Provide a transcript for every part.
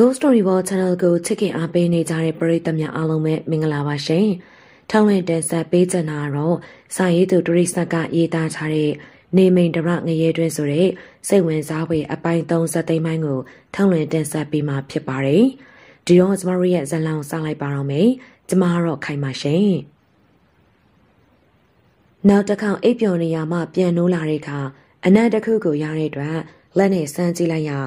Ghost Story World Channel ကိုချစ်ခင်အားပေးနေကြတဲ့ပရိသတ်များအားလုံးပဲမင်္ဂလာပါရှင်။ထောင်းလင့်တင်ဆက်ပေးချင်တာကတော့စာရေးသူဒရိဆက်ကရေးသားထားတဲ့နေမိန်တရငရေတွင်ဆိုတဲ့စိတ်ဝင်စားဖွယ်အပိုင်း30သိန်းပိုင်းကိုထောင်းလင့်တင်ဆက်ပေးမှာဖြစ်ပါတယ်။ဒီတော့ကျမတို့ရဲ့ဇာတ်လမ်းကိုစလိုက်ပါတော့မယ်။ကျမကတော့ခိုင်ပါရှင်။နောက်တစ်ခေါက်အိပ်ပျော်နေရမှပြန်နိုးလာတဲ့အခါအနံ့တစ်ခုကိုရတဲ့အတွက်လက်နဲ့စမ်းကြည့်လိုက်ရာ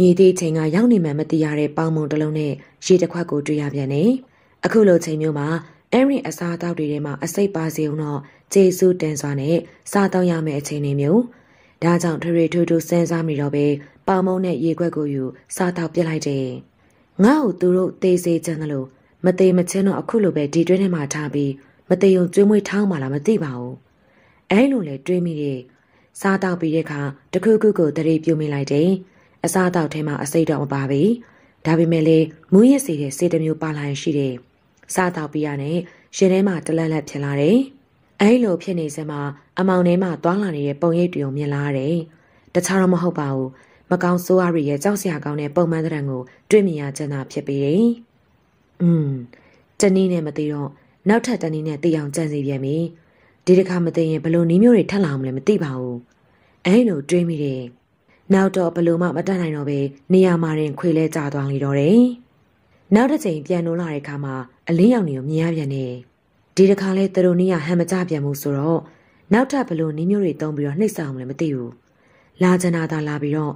မြေသေးချိန်ကရောက်နေမှမသိရတဲ့ပေါင်မုံတစ်လုံးနဲ့ရေတစ်ခွက်ကိုတွေ့ရပြန်တယ်။အခုလိုချိန်မျိုးမှာအဲ့ဒီအစားအသောက်တွေထဲမှာ အစိတ်ပါစေုံတော့ကျေးဇူးတင်စွာနဲ့စားတောင်းရမယ့်အချိန်တွေမျိုး။ဒါကြောင့်ထရီထူထူစဉ်းစားမိတော့ပဲပေါင်မုံနဲ့ရေခွက်ကိုယူစားတောက်ပြစ်လိုက်တယ်။ငါ့ကိုသူတို့သေးစေချင်တယ်လို့မသေးမချင်းတော့အခုလိုပဲဒီတွင်းထဲမှာထားပြီးမသေးုံကျွေးမွေးထောင်းမှလားမသိပါဘူး။အဲလိုလေတွေးမိတယ်။စားတောက်ပြီးတဲ့အခါတခုခုကိုတရေပြုံးမိလိုက်တယ်။အစားအသောက်ထဲမှာအစိတ်တော့မပါဘူး။ဒါပေမဲ့လည်းမူးယစ်စေတဲ့စေတမျိုးပါလာရင်ရှိတယ်။စားတော့ပြီးရနဲ့ရင်ထဲမှာတလက်လက်ဖြစ်လာတယ်။အဲဒီလိုဖြစ်နေစမှာအမောင်ထဲမှာတွားလာနေတဲ့ပုံရိပ်တွေကိုမြင်လာရတယ်။တခြားတော့မဟုတ်ပါဘူး။မကောင်းဆိုးရရရဲ့ကြောက်စရာကောင်းတဲ့ပုံမှန်သဏ္ဍာန်ကိုတွေ့မြင်ရချင်တာဖြစ်ပေတယ်။อืมတနည်းနဲ့မသိတော့နောက်ထပ်တနည်းနဲ့သိအောင်ကြံစီပြန်ပြီ။ဒီတစ်ခါမသိရင်ဘလို့နီးမျိုးတွေထက်လာမလဲမသိပါဘူး။အဲလိုတွေးမိတယ်။နောက်တော့ဘလို့မှမတတ်နိုင်တော့ပဲနေရာမှာတင်ခွေလဲကျသွားလေတော့တယ်။နောက်တစ်ချိန်ပြန်နိုးလာတဲ့အခါမှာအလင်းရောင်တွေကိုမြင်ရပြန်တယ်။ဒီတစ်ခါလဲသူတို့နီးရဟန်မကြပြန်ဘူးဆိုတော့နောက်ထပ်ဘလို့နီးမျိုးတွေတုံးပြီးတော့နှိပ်စက်အောင်လည်းမသိဘူး။လာကျန်တာသာလာပြီးတော့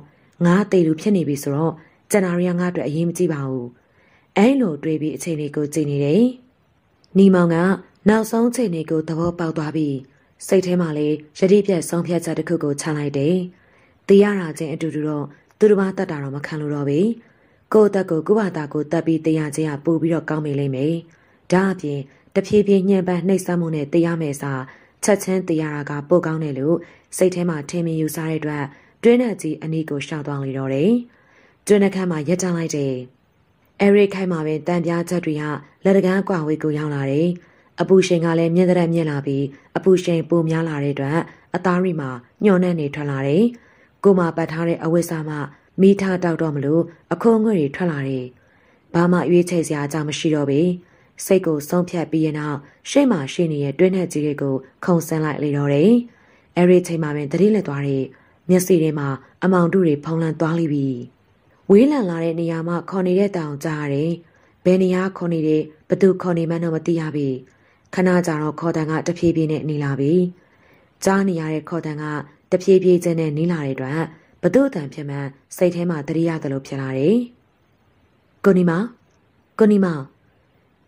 ငါတေလူဖြစ်နေပြီဆိုတော့ကျန်တာရီကငါ့အတွက်အရေးမကြီးပါဘူး။အဲလိုတွေးပြီးအချိန်လေးကိုကြည့်နေတယ်။နီမောင်ကနောက်ဆုံးချိန်လေးကိုသဘောပေါက်သွားပြီးစိတ်ထဲမှာလည်းရတိပြက်ဆုံးဖြတ်ချက်တစ်ခုကိုချလိုက်တယ်။တေးရတာချင်းအတူတူတော့သူတစ်ပါးတတ်တာတော့မခံလို့တော့ပဲကိုယ့်အသက်ကိုကိုယ့်ဘာသာကိုတတ်ပြီးတေးရခြင်းကပို့ပြီးတော့ကောင်းမိလိမ့်မယ်ဒါအပြင်တဖြည်းဖြည်းညှဉ်းပန်းနှိပ်စက်မှုနဲ့တေးရမယ်စာချက်ချင်းတေးရတာကပို့ကောင်းတယ်လို့စိတ်ထဲမှာထင်မြင်ယူဆတဲ့အတွက်တွင်းနဲ့ကြီးအနီးကိုရှောက်သွားလေတော့တယ်တွင်းနှခမ်းမှာရက်တန်းလိုက်တယ်အဲရိခိုင်မှာပဲတံပြားချက်တွေကလက်တကန်းကွာဝေးကိုရောက်လာတယ်အပူရှင်ကလည်းမြင့်တဲ့မြင့်လာပြီးအပူရှင်ပိုများလာတဲ့အတွက်အသားရီမှာညှော်နှံ့နေထွက်လာတယ်ကိုမပတ်ထားတဲ့အဝိစာမှမိထားတောက်တော့မလို့အခုံးငွေတွေထွက်လာတယ်။ဘာမှရွေးချယ်စရာအကြောင်းမရှိတော့ပေ။စိတ်ကိုဆုံးဖြတ်ပြီးရနောက်ရှေ့မှာရှိနေတဲ့တွင်းထက်ကြီးတွေကိုခုံဆင်းလိုက်လေတော့တယ်။အဲဒီချိန်မှာပင်တတိလက်သွားတဲ့မျက်စိထဲမှာအမောင်တို့တွေဖုံးလန်းသွားလိပြီ။ဝေးလံလာတဲ့နေရာမှာခေါ်နေတဲ့တောင်ကြားရတယ်။ဘယ်နေရာခေါ်နေတဲ့ဘသူခေါ်နေမှန်းတော့မသိရပြီ။ခဏကြာတော့ခေါ်တန်ကတဖြည်းဖြည်းနဲ့နေလာပြီ။ကြားနေရတဲ့ခေါ်တန်ကတပြေးပြေးချင်းနဲ့နီးလာတဲ့အတွက်ဘသူ့အတန်ဖြစ်မှန်းစိတ်ထဲမှာတရိရတယ်လို့ဖြစ်လာတယ်။ကိုနီမကိုနီမ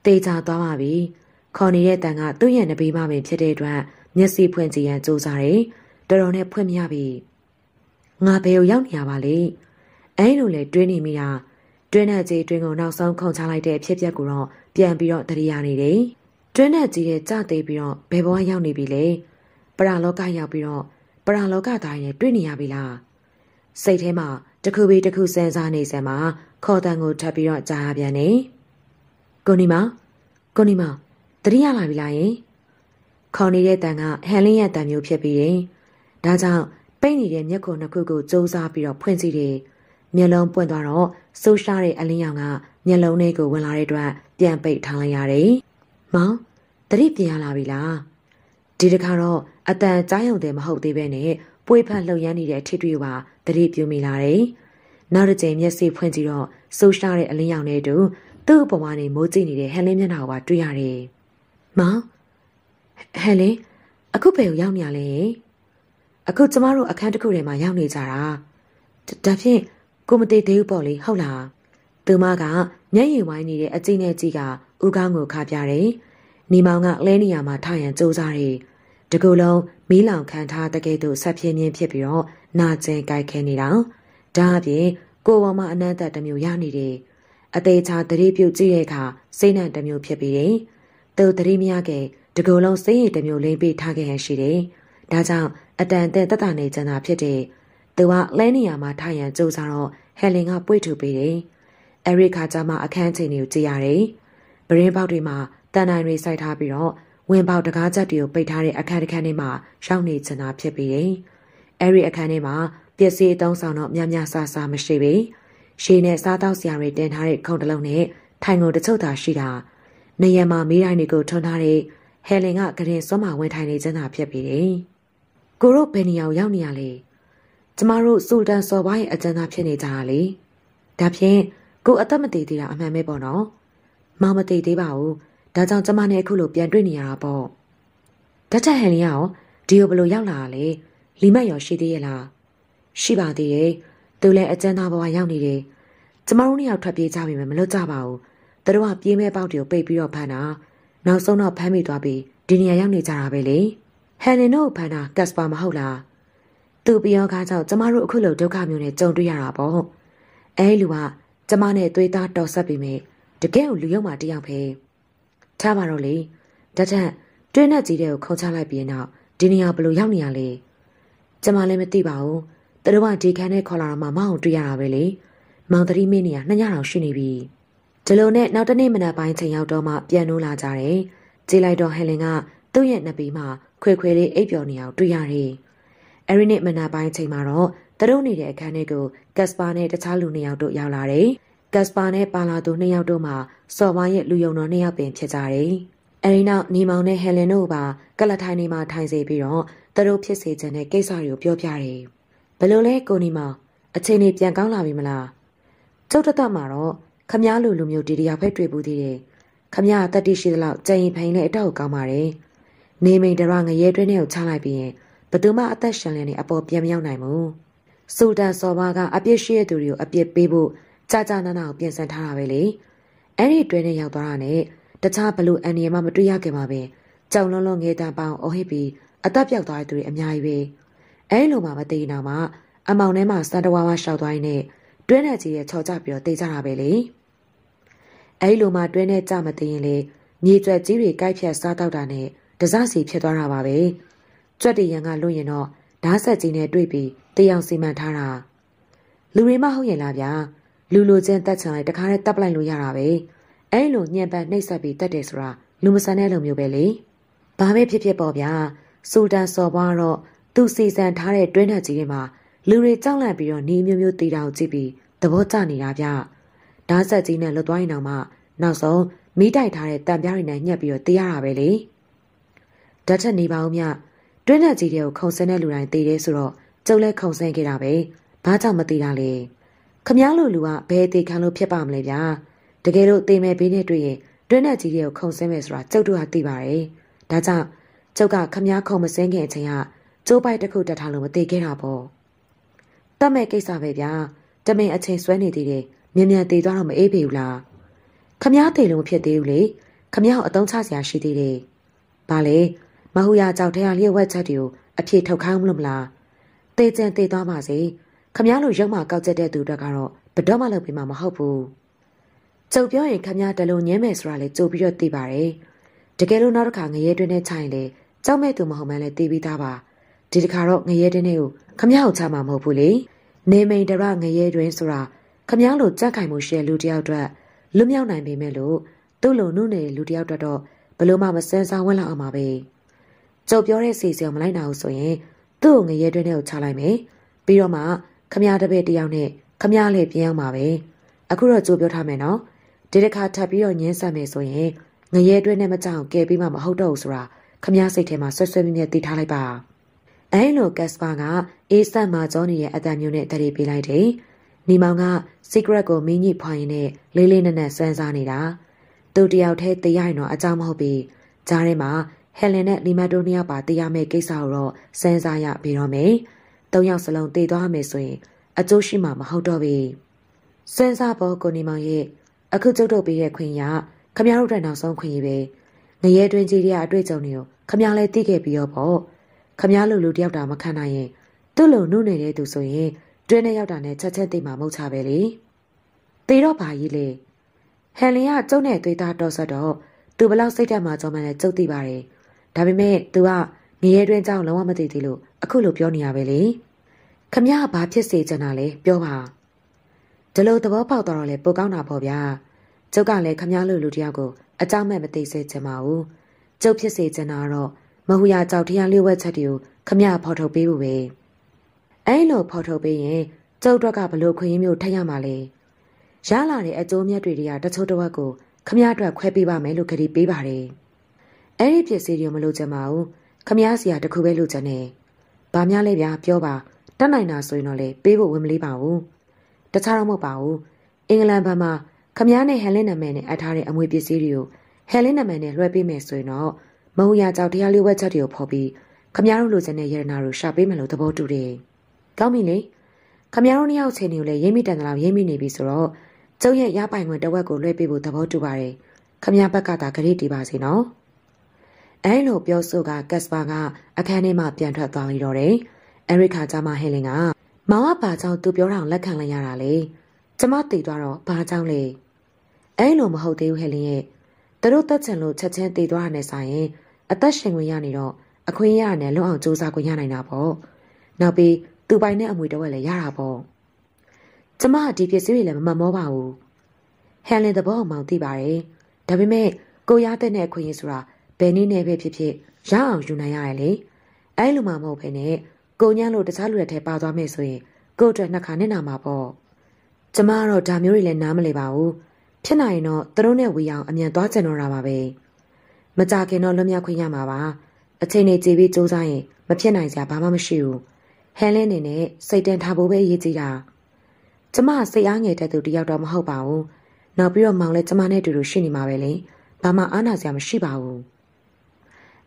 တေချာသွားပါပြီ။ခေါ်နေတဲ့တန်ကသူ့ရဲ့နဘေးမပင်ဖြစ်တဲ့အတွက်မျက်စိဖွင့်ကြည့်ရန်ကြိုးစားတယ်။တော်တော်နဲ့ဖွင့်မရပြီ။ငါဘယ်ကိုရောက်နေရပါလဲ။အဲလိုလဲတွေးနေမိတာတွင်းနဲ့ကြီးတွင်းကိုနောက်ဆုံးခုန်ချလိုက်တဲ့အဖြစ်အပျက်ကိုတော့ပြန်ပြီးတော့တရိယာနေတယ်။တွင်းနဲ့ကြီးရဲ့ကြသေးပြီးတော့ဘယ်ဘဝရောက်နေပြီလဲ။ပရလောကရောက်ပြီးတော့ပရလောကသားနဲ့တွေ့နေရပြီလားစိတ်ထဲမှာတခုပြီးတခုစဉ်းစားနေစမ်းမှာခေါ်တန်ကိုထပ်ပြီးတော့ကြားရပြန်နေကိုနီမကိုနီမတတိယလာပြီလားယင်ခေါ်နေတဲ့တန်ကဟန်လင်းရဲ့တန်မျိုးဖြစ်ပြီးရင်ဒါကြောင့်ပိတ်နေတဲ့မျက်ခုံနှစ်ခုကိုစူးစမ်းပြီးတော့ဖွင့်စီတယ်မျက်လုံးပွင့်သွားတော့ဆိုးရှားတဲ့အလင်းရောင်ကမျက်လုံးလေးကိုဝင်လာတဲ့အတွက်ပြန်ပိတ်ထားလိုက်ရတယ်မောင်တတိပြန်ရလာပြီလားဒီတခါတော့အတန်ကြားရုံတည်းမဟုတ်သေးပဲနဲ့ပွေဖန်လှုပ်ရမ်းနေတဲ့ထိတွေ့ပါတရေပြူမိလာတယ်။နောက်တစ်ကြိမ်မျက်စိဖွင့်ကြည့်တော့ဆိုးရှားတဲ့အလင်းရောင်နဲ့တူသူ့အပေါ်မှာနေမိုးကြည့်နေတဲ့ဟန်လင်းမျက်နှာကိုပါတွေ့ရတယ်။မောင်ဟန်လင်းအခုဘယ်ကိုရောက်နေရလဲ။အခုကျမတို့အခန်းတစ်ခုထဲမှာရောက်နေကြတာ။ဒါဖြင့်ကိုမသေးသေးဘူးပေါ့လေဟုတ်လား။သူမကမျက်ရည်ဝိုင်းနေတဲ့အကြိမ်နဲ့ကြီးကဦးကောင်းကိုခါပြတယ်။နေမောင်ကလဲနေရမှာထရန်စူးစားတယ်။တကူလုံးမီးလောင်ခံထားတဲ့ကဲ့သို့ဆက်ပြင်းပြင်းဖြစ်ပြီးတော့နာကျင်ကြိုက်ခဲနေတာဒါအပြင်ကိုယ်ပေါ်မှာအနန္တတမျိုးရနေတယ်အသေးချာတရေပြုတ်ကြည့်တဲ့အခါစိတ်နှံတမျိုးဖြစ်ပြီးတယ်သူတရေမရခဲ့တကူလုံးစိတ်ရည်တမျိုးလိမ့်ပေးထားခဲ့ရရှိတယ်ဒါကြောင့်အတန်တဲ့တက်တာနေကြတာဖြစ်တယ်သူကလဲနေရမှာထိုင်ရန်ကြိုးစားတော့ဟယ်လင်ကပွေ့ထူပေးတယ်အဲရိခါကျမှအခန်းချိန်တွေကိုကြည့်ရတယ်။ပရင်းပေါက်တွေမှာတန်တိုင်တွေစိုက်ထားပြီးတော့ဝင်ပေါက်တကားချက်တွေကိုပိတ်ထားတဲ့အခန်းတစ်ခန်းထဲမှာရောက်နေချင်တာဖြစ်ပြီးတယ်။အဲဒီအခန်းထဲမှာပစ္စည်းအသုံးဆောင်တော့များများဆဆမရှိပေ။ရှည်နဲ့စားတောက်စရာတွေတင်ထားတဲ့ခုံတစ်လုံးနဲ့ထိုင်ကုန်တချို့သာရှိတာ။နေရမှာမိတိုင်းတွေကိုထွန်းထားတဲ့ဟယ်လင်ကကရင်စွမ်းမဝင်ထိုင်နေချင်တာဖြစ်ပြီးတယ်။ကိုတို့ဘယ်နေရာရောက်နေရလဲ။ကျမတို့ဆူလတန်စော်ဘိုင်းအကျဉ်းသားဖြစ်နေကြတာလေ။ဒါဖြင့်ကိုအသက်မတည်သေးတာအမှန်ပဲပေါ့နော်။မောင်မတည်သေးပါဘူး။ဒါကြောင့်ကျမနဲ့အခုလိုပြန်တွေ့နေရတာပေါ့ဓာတ်ထဟန်လင်းရောဒီကိုဘလို့ရောက်လာတာလဲလီမတ်ရောရှိသေးရဲ့လားရှိပါသေးတယ်သူလည်းအကျန်းသားဘဝရောက်နေတယ်ကျမတို့နှစ်ယောက်ထွက်ပြေးကြပြီမလွတ်ကြပါဘူးသူတို့ကပြေးမဲ့ပေါက်တွေကိုပိတ်ပြီးတော့ဖမ်းတာနောက်ဆုံးတော့ဖမ်းမိသွားပြီးဒီနေရာရောက်နေကြတာပဲလေဟန်လင်တို့ဖမ်းတာကတ်စပါမဟုတ်လားသူပြောကားကြောင့်ကျမတို့အခုလိုဒုက္ခမျိုးနဲ့ကြုံတွေ့ရတာပေါ့အဲလူကကျမနဲ့သွေးသားတော်ဆက်ပြီးမြဲတကယ်ကိုလူယုံမှတယောက်ပဲ။ချပါတော့လေဓာတ်ထက်တွင်းနဲ့ကြီးတဲ့ကိုခုံချလိုက်ပြီးနောက်ဒီနေရာဘလို့ရောက်နေရလဲကျမလည်းမသိပါဘူးသူတို့ကဒီခန်းထဲခေါ်လာတော့မှမအောင်တွေ့ရတာပဲလေမောင်သတိမင်းနေရနှစ်ညတော့ရှိနေပြီဒီလိုနဲ့နောက်တနေ့မနက်ပိုင်းချိန်ရောက်တော့မှပြန်လို့လာကြတယ်ကြေးလိုက်တော့ဟယ်လင်ကသူ့ရဲ့နှစ်ပီးမှာခွေခွေလေးအိပ်ပျော်နေအောင်တွေ့ရတယ်အဲဒီနေ့မနက်ပိုင်းချိန်မှာတော့သူတို့နေတဲ့အခန်းထဲကိုကက်စပါနဲ့တခြားလူနှစ်ယောက်တို့ရောက်လာတယ်ကက်စပါနဲ့ပါလာသူနှစ်ယောက်တို့မှစော်ဝိုင်းရဲ့လူယုံတော်နှစ်ယောက်ပင်ဖြစ်ကြတယ်။အဲဒီနောက်နေမောင်နဲ့ဟယ်လင်တို့ပါကလထိုင်နေမှာထိုင်စေပြီးတော့သူတို့ဖြစ်စေချင်တဲ့ကိစ္စတွေကိုပြောပြတယ်။ဘလို့လဲကိုနေမောင်အချိန်လေးပြန်ကောင်းလာပြီမလား။ကျုပ်တသက်မှာတော့ခမည်းလူလူမျိုးတီတရာဖက်တွေ့ဘူးသေးတယ်။ခမည်းတတိရှိသလောက်ကြင်ရင်ဖိုင်နဲ့အတော့ကောင်းပါတယ်။နေမိန်တရငရဲတွင်းနဲ့ကိုချလိုက်ပြီးရင်ဘသူမှအသက်ရှင်လင်းနေအပေါ်ပြန်မရောက်နိုင်ဘူး။ဆူတန်စော်ဘာကအပြစ်ရှိတဲ့သူတွေကိုအပြစ်ပေးဖို့ကြာကြာနာနာကိုပြင်ဆင်ထားတာပဲလေအဲ့ဒီတွဲနဲ့ရောက်သွားတာနဲ့တခြားဘလို့အန်ရမမတွေ့ရခင်မှာပဲကြောင်လုံးလုံးငဲတန်ပေါင်းအော်ဟစ်ပြီးအသက်ပြောက်သွားတဲ့သူတွေအများကြီးပဲအဲ့လိုမှမသိနာမှာအမောင်ထဲမှာစတဝါဝါရှောက်သွားရင် တွဲနဲ့ကြီးရဲ့ချော်ကြပြီးတော့တိတ်ကြတာပဲလေအဲ့လိုမှတွဲနဲ့ကြမသိရင်လေမြေကျွက်ကြီးတွေကိုက်ဖြတ်စားတော့တာနဲ့ဒဇစီဖြစ်သွားတာပါပဲကြွက်တရံကလွတ်ရင်တော့ဓားဆက်ကြီးနဲ့တွေ့ပြီးတယောင်စီမံထားတာလူတွေမှဟုတ်ရင်လားဗျာလူလူချင်းတက်ချင်လိုက်တခါနဲ့တက်ပလိုက်လို့ရတာပဲအဲ့လိုညံပန်နှိပ်စက်ပြီးတက်တယ်ဆိုတာလူမဆန်တဲ့လူမျိုးပဲလေဘာပဲဖြစ်ဖြစ်ပေါ့ဗျာဆူတန်စော်ဘွားတော့သူစီစဉ်ထားတဲ့တွင်းထက်ကြီးတွေမှာလူတွေကြောက်လန့်ပြီးတော့နေမျိုးမျိုးတည်တာကိုကြည့်ပြီးသဘောကျနေတာဗျဓာတ်ဆက်ကြီးနဲ့လွတ်သွားရင်တော့မှနောက်ဆုံးမိတိုက်ထားတဲ့တံပြားတွေနဲ့ညှက်ပြီးတော့တည်ရတာပဲလေဓာတ်ထက်နေပါဦးမြတွင်းထက်ကြီးတွေကိုခုံစင်းတဲ့လူတိုင်းတည်တယ်ဆိုတော့ကျုပ်လည်းခုံစင်းခဲ့တာပဲဘာကြောင့်မတည်တာလဲခမားလိုလူကဘယ်သေးခံလို့ဖြစ်ပါမလဲဗျာတကယ်လို့သေမဲ့ဘေးနဲ့တွေ့ရင်တွင်းနဲ့ကြီးတွေကိုခုံဆင်းမယ်ဆိုတာကျုပ်တို့ဟာသိပါတယ်ဒါကြောင့်ကျုပ်ကခမားခုံမဆင်းခင်အချိန်ကကျိုးပိုက်တစ်ခုတက်ထားလို့မသေးခဲ့တာပေါ့တတ်မဲ့ကိစ္စပဲဗျာတမင်အချိန်ဆွဲနေသေးတယ်မြန်မြန်သေးသွားတော့မအေးပေဘူးလားခမားသေးလို့မဖြစ်သေးဘူးလေခမားအတုံးချစရာရှိသေးတယ်ဘာလဲမဟုတ်ရကြောက်ထဲကလျှက်ဝက်ချက်တွေကိုအဖြစ်ထုတ်ခိုင်းမလို့မလားသေချင်သေသွားပါစေ။ခမရလို့ရုံမှကောက်ချက်တဲ့သူတွေကတော့ဘယ်တော့မှလုပ်ပြီးမှမဟုတ်ဘူးကျုပ်ပြောရင်ခမရတလုံးညင်းမယ်ဆိုတာလေကြိုပြီးတော့သိပါတယ်တကယ်လို့နောက်တစ်ခါငရဲတွင်းနဲ့ခြိုင်လေကြောက်မဲ့သူမဟုတ်မှန်းလဲသိပြီးသားပါဒီတစ်ခါတော့ငရဲတွင်းတွေကိုခမရကိုချမှာမဟုတ်ဘူးလေနေမိန်တရငရဲတွင်းဆိုတာခမရလို့ကြက်ခိုင်မှုရှယ်လူတယောက်အတွက်လွတ်မြောက်နိုင်ပေမဲ့လို့သူ့လိုနုနယ်လူတယောက်အတွက်တော့ဘလို့မှမစင်စားဝင်လောက်အောင်ပါပဲကျုပ်ပြောတဲ့စီစီကိုမလိုက်နိုင်ဘူးဆိုရင်သူ့ကိုငရဲတွင်းထဲကိုချလိုက်မယ်ပြီးတော့မှခမရတပည့်တယောက်နဲ့ခမရလည်းပြန်အောင်ပါပဲအခုတော့ကြိုးပြောထားမယ်နော်ဒီတစ်ခါထပ်ပြီးတော့ညင်းဆက်မယ်ဆိုရင်ငရဲတွဲနဲ့မကြောက်ကြဲပြီးမှမဟုတ်တော့ဘူးဆိုတာခမရစိတ်ထဲမှာဆွဲဆွဲမြဲမြဲသိထားလိုက်ပါအဲလိုကက်စပါကအေးဆက်မှာဂျောနီရဲ့အတန်မျိုးနဲ့တရီပေးလိုက်တယ်နေမောင်က secret ကိုမင်းကြီးဖွာရင်နဲ့လေးလေးနက်နက်စမ်းစားနေတာသူတယောက်တည်းသိရရင်တော့အကြောင်းမဟုတ်ပြီကြားထဲမှာဟယ်လင်နဲ့လီမတ်တိုနီယာပါသိရမယ့်ကိစ္စကိုတော့စမ်းစားရပြီးတော့မယ်သုံးယောက်စလုံးတည်သွားမယ်ဆိုရင်အကျိုးရှိမှာမဟုတ်တော့ဘူး။စင်စားဘောကိုနေမောင်ရဲ့အခုကျုပ်တို့ပေးတဲ့ခွင့်ရခမရတို့တဲ့နောက်ဆုံးခွင့်ရပဲ။ငရဲတွင်ကြီးတွေကအတွေ့အကြုံတွေကိုခမရလည်းသိခဲ့ပြီးတော့ပေါ့။ခမရလူလူတယောက်တာမခံနိုင်ရင်သူ့လိုနှုတ်နေတဲ့သူဆိုရင်တွင်းနဲ့ရောက်တာနဲ့ချက်ချက်သိမှမဟုတ်ချပဲလေ။သေတော့ပါကြီးလေ။ဟန်လင်ကကျုပ်နဲ့သွေးသားတော်ဆက်တော့သူဘလောက်စိတ်ဓာတ်မှကြောမှလည်းကျုပ်သိပါတယ်။ဒါပေမဲ့သူကငရဲတွင်းကြောင့်လုံးဝမသိသေးလို့အခုလိုပြောနေရပဲလေခမရဘာဖြစ်စေချင်တာလဲပြောပါဒီလိုသဘောပေါက်တော့လဲပိုကောင်းတာပေါ့ဗျာကျုပ်ကလည်းခမရလို့လူတယောက်ကိုအကြောင်းမဲ့မသိစေချင်ပါဘူးကျုပ်ဖြစ်စေချင်တာတော့မဟူရကြောက်တရားလေးဝက်ချက်တွေကိုခမရဖော်ထုတ်ပေးဖို့ပဲအဲလိုဖော်ထုတ်ပေးရင်ကျုပ်တို့ကဘလို့ခွင့်ရမျိုးထက်ရမှာလဲရလာတဲ့အကျိုးမြတ်တွေတွေကတချို့တစ်ဝက်ကိုခမရအတွက်ခွဲပေးပါမယ်လို့ခရီးပေးပါတယ်အဲ့ဒီပစ္စည်းတွေမလို့ချင်ပါဘူးခမည်းစရာတခုပဲလိုချင်တယ်။ဘာများလဲဗျာပြောပါတတ်နိုင်တာဆိုရင်တော့လေပေးဖို့ဝင်မလေးပါဘူး။တခြားတော့မဟုတ်ပါဘူး။အင်္ဂလန်ဘက်မှာခမည်းနဲ့ဟယ်လင်နာမည်နဲ့အပ်ထားတဲ့အမွေပစ္စည်းတွေကိုဟယ်လင်နာမည်နဲ့လွှဲပေးမယ်ဆိုရင်တော့မဟုတ်ရကြောက်တရားလေးဝက်ချက်တွေကိုဖော်ပြီးခမည်းတို့လိုချင်တဲ့ယရနာကိုရှာပေးမယ်လို့သဘောတူတယ်။ကောင်းပြီလေ။ခမည်းတို့နှစ်ယောက်ချင်းတွေကိုလည်းရိမ့်မိတန်တလောက်ရိမ့်မိနေပြီဆိုတော့ကျုပ်ရဲ့ရပိုင်ခွင့်တဝက်ကိုလွှဲပေးဖို့သဘောတူပါတယ်။ခမည်းဘက်ကသာကလေးတီးပါစေနော်။အဲလိုပြောဆိုကကက်စပါကအခန်းထဲမှာပြန်ထွက်သွားလိုက်တော့တယ်။အဲရိခါကျမဟဲလင်ကမောင်ကဘာကြောင့်သူပြောတာလက်ခံလိုက်ရတာလဲ။ကျမတည်သွားတော့ဘာကြောင့်လဲ။အဲလိုမဟုတ်သေးဘူးဟဲလင်ရဲ့သူတို့တက်ချင်လို့ချက်ချင်းတည်သွားတာနဲ့ဆိုင်ရင်အသက်ရှင်ဝင်ရနေတော့အခွင့်ရနဲ့လုံအောင်စူးစမ်းခွင့်ရနိုင်တာပေါ့။နောက်ပြီးသူပိုင်တဲ့အမွေတဝက်လည်းရတာပေါ့။ကျမကဒီပစ္စည်းတွေလည်းမမမောပါဘူး။ဟန်လင်သဘောအောင်သိပါတယ်။ဒါပေမဲ့ကိုရတဲ့နဲ့အခွင့်အရေးဆိုတာဘယ်နည်းနဲ့ပဲဖြစ်ဖြစ်ရအောင်ယူနိုင်ရတယ်လေအဲ့လိုမှမဟုတ်ဘဲနဲ့ကိုညံ့လို့တခြားလူတွေထဲပါသွားမယ်ဆိုရင်ကို့အတွက်နှစ်ခါနဲ့နာမှာပေါ့ကျမကတော့ဒါမျိုးတွေလည်းနားမလည်ပါဘူးဖြစ်နိုင်ရင်တော့သူတို့နဲ့ဝေးအောင်အမြန်သွားကြံတော့တာပါပဲမကြခင်တော့လွတ်မြောက်ခွင့်ရမှာပါအချိန်နဲ့ကြည်ပြီးစူးစမ်းရင်မဖြစ်နိုင်စရာဘာမှမရှိဘူးဟန်လင်းနေနဲ့စိတ်တန်ထားဖို့ပဲရည်ကြည်တာကျမစိတ်အားငယ်တဲ့သူတယောက်တော့မဟုတ်ပါဘူးနောက်ပြီးတော့မောင်လည်းကျမနဲ့အတူတူရှိနေမှာပဲလေဘာမှအားနာစရာမရှိပါဘူး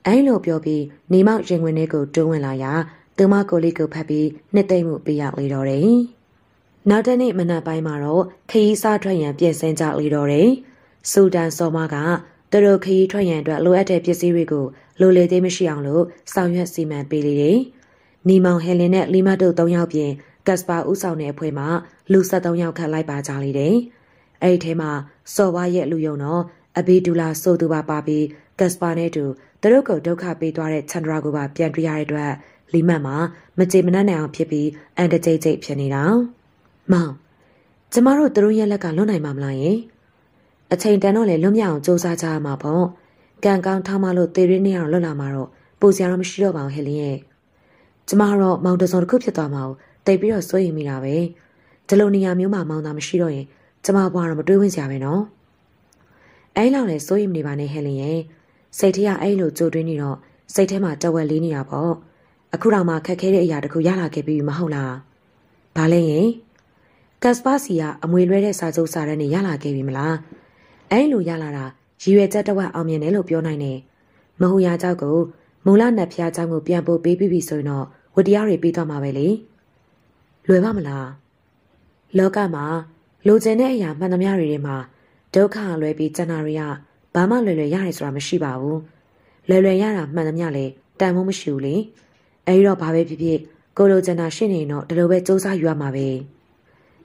အဲလိုပြောပြီးနေမောက်ရင်ခွင်ထဲကိုတွန်းဝင်လာရာသူမကိုလေးကိုဖတ်ပြီးနှစ်သိမ့်မှုပေးရလေတော့တယ်။နောက်တနေ့မနက်ပိုင်းမှာတော့ခရီးစားထွက်ရန်ပြင်ဆင်ကြလေတော့တယ်။ဆူတန်စော်မကသူတို့ခရီးထွက်ရန်အတွက်လိုအပ်တဲ့ပစ္စည်းတွေကိုလိုလေသေးမရှိအောင်လို့ဆောင်ရွက်စီမံပေးလေတယ်။နီမောင်ဟယ်လင်နဲ့လီမတ်တို့၃ယောက်ပြင်ကတ်စပါဦးဆောင်တဲ့အဖွဲ့မှလူ73ယောက်ခန့်လိုက်ပါကြလေတယ်။အဲ့ဒီထဲမှာစော်ဝါရဲ့လူယုံတော့အဘီဒူလာဆိုသူပါပါပြီးကတ်စပါနဲ့တူသူတို့ကိုဒုက္ခပေးသွားတဲ့ချန္ဒရာကိုပါပြန်တွေ့ရတဲ့အတွက်လီမတ်မှာမကြေမနက်နိုင်အောင်ဖြစ်ပြီးအန်တကြိတ်ကြိတ်ဖြစ်နေတာ။မောင်ကျမတို့သူတို့ရဲ့လက်ကလွတ်နိုင်မှာမလားယင်။အချိန်တန်တော့လေလွတ်မြောက်အောင်စူးစမ်းကြရမှာပေါ့။ကံကောင်းထားမှလို့သေရင်းနဲ့အောင်လွတ်လာမှာတော့ပူစရာတော့မရှိတော့ပါဘူးဟဲ့လင်းရဲ့။ကျမတော့မောင်တစုံတစ်ခုဖြစ်သွားမှာကိုတိတ်ပြီးတော့စိုးရိမ်မိတာပဲ။ဒီလိုနေရာမျိုးမှာမောင်သာမရှိတော့ရင်ကျမဘွားတော့မတွေးဝင်စရာပဲနော်။အဲလောက်လေစိုးရိမ်နေပါနဲ့ဟဲ့လင်းရဲ့။စိတ်ထဲကအဲ့လိုကြိုတွင်းနေတော့စိတ်ထဲမှာတဝက်လေးနေတာပေါ့အခုတော့မှခက်ခဲတဲ့အရာတခုရလာခဲ့ပြီမဟုတ်လားဘာလဲရင်ကတ်စပါစီကအမွေလွဲတဲ့စာချုပ်စာတမ်းတွေရလာခဲ့ပြီမလားအဲ့လိုရလာတာရည်ရွယ်ချက်တဝက်အောင်မြင်တယ်လို့ပြောနိုင်တယ်မဟုတ်ရကြောက်ကိုမူလနတ်ဖျားเจ้าကိုပြန်ပို့ပေးပြီဆိုရင်တော့ဝတ္တရားတွေပြီးတော့မှာပဲလေလွယ်ပါမလားလောကမှာလိုချင်တဲ့အရာမှန်သမျှတွေထဲမှာဒုက္ခလွယ်ပြီးစံနာတွေကဘာမှလွယ်လွယ်ရတယ်ဆိုတာမရှိပါဘူးလွယ်လွယ်ရတာမှန်သမျှလေတန်ဖို့မရှိဘူးလေအဲဒီတော့ဘာပဲဖြစ်ဖြစ် ကိုလိုဂျန်နာရှင်းနေတော့ဒီလိုပဲစူးစမ်းယူရမှာပဲ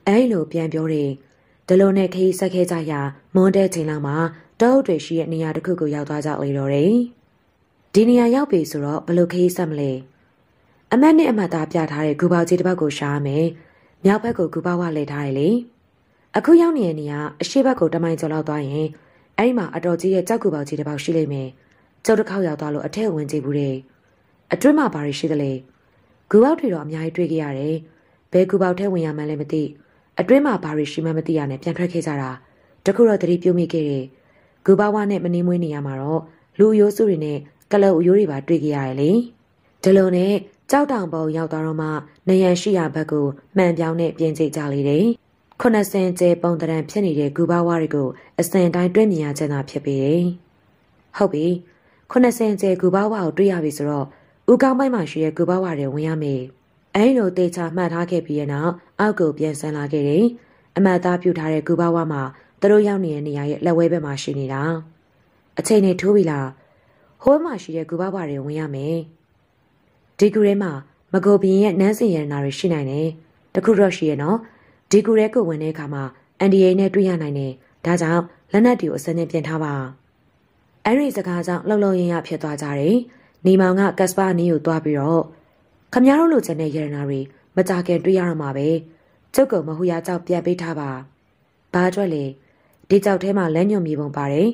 အဲဒီလိုပြန်ပြောတယ်ဒီလိုနဲ့ခရီးဆက်ခဲ့ကြရာမွန်တဲ့ချိန်လောက်မှာတောအုပ်တွေရှိတဲ့နေရာတစ်ခုကိုရောက်သွားကြလေတော့တယ်ဒီနေရာရောက်ပြီဆိုတော့ဘလို့ခရီးဆက်မလဲအမတ်နဲ့အမတ်သားပြထားတဲ့ဂူပေါကြီးတစ်ပတ်ကိုရှာရမယ်မြောက်ဘက်ကိုဂူပေါဝလှည့်ထားတယ်လေအခုရောက်နေတဲ့နေရာအရှေ့ဘက်ကိုတမိုင်ကျော်လောက်သွားရင်အဲ့မှာအတော်ကြီးရဲ့ကြောက်ကူပေါက်ကြီးတစ်ပေါက်ရှိလိမ့်မယ်ကျောက်တစ်ခေါက်ရောက်သွားလို့အထက်ဝင်ကြည့်ဘူးတယ်အတွင်းမှာဘာတွေရှိသလဲဂူပေါက်တွေတော့အများကြီးတွေ့ခဲ့ရတယ်ဘယ်ဂူပေါက်ထဲဝင်ရမှန်းလည်းမသိအတွင်းမှာဘာတွေရှိမှန်းမသိရနဲ့ပြန်ထွက်ခဲ့ကြတာတခုတော့သတိပြုမိခဲ့တယ်ဂူပေါက်ဝနဲ့မနှင်းမွေးနေရမှာတော့လူအယိုးစုတွေနဲ့ကလောက်အယိုးတွေပါတွေ့ခဲ့ရတယ်လေဒလုံနဲ့ကြောက်တောင်ပေါ်ရောက်သွားတော့မှနယံရှိရာဘက်ကိုမှန်ပြောင်းနဲ့ပြင်ကျိကြလေတယ်80ကျဲပုံတံဖြစ်နေတဲ့ဂူဘာဝတွေကိုအစင်တိုင်းတွေ့မြင်ရချင်တာဖြစ်ပေတယ်။ဟုတ်ပြီ။80ကျဲဂူဘာဝကိုတွေ့ရပြီဆိုတော့ဦးကောင်းပိုင်းမှာရှိတဲ့ဂူဘာဝတွေဝင်ရမယ်။အဲဒီလိုတေချာမှတ်ထားခဲ့ပြီးတဲ့နောက်အောက်ကိုပြန်ဆန်းလာခဲ့တယ်။အမတ်သားပြုထားတဲ့ဂူဘာဝမှာသူတို့ရောက်နေတဲ့နေရာရဲ့လက်ဝဲဘက်မှာရှိနေတာ။အချိန်နဲ့ထိုးပြီလား။ဟိုးမှာရှိတဲ့ဂူဘာဝတွေဝင်ရမယ်။ဒီဂူထဲမှာမကိုဘီရင်ရဲ့နန်းစင်ရနာတွေရှိနိုင်တယ်။တခုတော့ရှိရနော်။ဒီကူရဲကိုဝင်တဲ့အခါမှာအန်ဒီအိနဲ့တွေ့ရနိုင်တယ်ဒါကြောင့်လက်နက်တွေကိုအစနဲ့ပြင်ထားပါအဲ့ဒီစကားကြောင့်လှုပ်လှုပ်ရင်ရဖြစ်သွားကြတယ်နေမောင်ကကတ်စပါနီးကိုတွားပြီးတော့ခမရတို့လိုချင်တဲ့ယရနာတွေမကြခင်တွေ့ရတော့မှာပဲကျုပ်ကမဟူရကြောက်ပြန်ပေးထားပါဘာအတွက်လဲဒီကြောက်ထဲမှာလမ်းညွန်မြေပုံပါတယ်